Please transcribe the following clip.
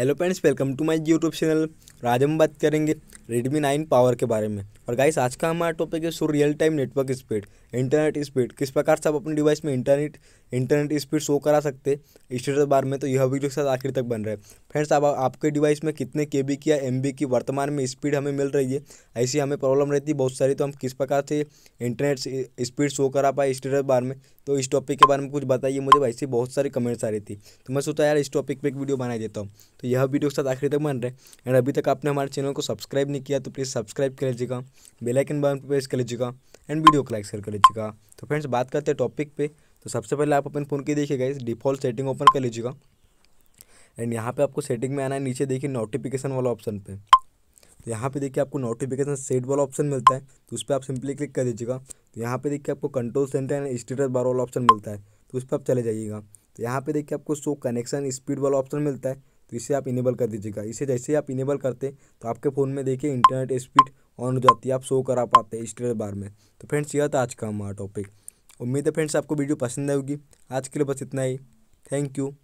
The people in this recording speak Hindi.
hello friends welcome to my youtube channel और आज हम बात करेंगे Redmi 9 पावर के बारे में और गाइस आज का हमारा टॉपिक है so real time network speed internet speed किस प्रकार से आप अपने डिवाइस में इंटरनेट इंटरनेट स्पीड शो करा सकते स्टेटस बार में तो यह वीडियो के साथ आखिर तक बन रहा है फ्रेंड्स आप आपके डिवाइस में कितने के बी की या एम की वर्तमान में स्पीड हमें मिल रही है ऐसी हमें प्रॉब्लम रहती है बहुत सारी तो हम किस प्रकार से इंटरनेट स्पीड शो करा पाए स्टेटस बार में तो इस टॉपिक के बारे में कुछ बताइए मुझे वैसे बहुत सारी कमेंट्स आ रही थी तो मैं सोचा यार इस टॉपिक पर एक वीडियो बना देता हूँ तो यह वीडियो के साथ आखिर तक बन रहे हैं एंड अभी तक आपने हमारे चैनल को सब्सक्राइब नहीं किया तो प्लीज़ सब्सक्राइब कर लीजिएगा बेलाइकन बटन पर प्रेस कर लीजिएगा एंड वीडियो को लाइक शेयर कर लीजिएगा तो फ्रेंड्स बात करते हैं टॉपिक पे तो सबसे पहले आप अपने फ़ोन की देखिएगा इस डिफ़ॉल्ट सेटिंग ओपन कर लीजिएगा एंड यहाँ पर आपको सेटिंग में आना है नीचे देखिए नोटिफिकेशन वाला ऑप्शन पर तो यहाँ पे देखिए आपको नोटिफिकेशन सेट वाला ऑप्शन मिलता है तो उस पर आप सिंपली क्लिक कर दीजिएगा तो यहाँ पे देखिए आपको control centre and status bar वाला ऑप्शन मिलता है तो उस पर आप चले जाइएगा तो यहाँ पे देखिए आपको शो कनेक्शन स्पीड वाला ऑप्शन मिलता है तो इसे आप इनेबल कर दीजिएगा इसे जैसे आप इनेबल करते तो आपके फ़ोन में देखिए इंटरनेट स्पीड ऑन हो जाती है आप शो करा पाते हैं स्टेटस बार में तो फ्रेंड्स यह था आज का हमारा टॉपिक उम्मीद है फ्रेंड्स आपको वीडियो पसंद आएगी आज के लिए बस इतना ही थैंक यू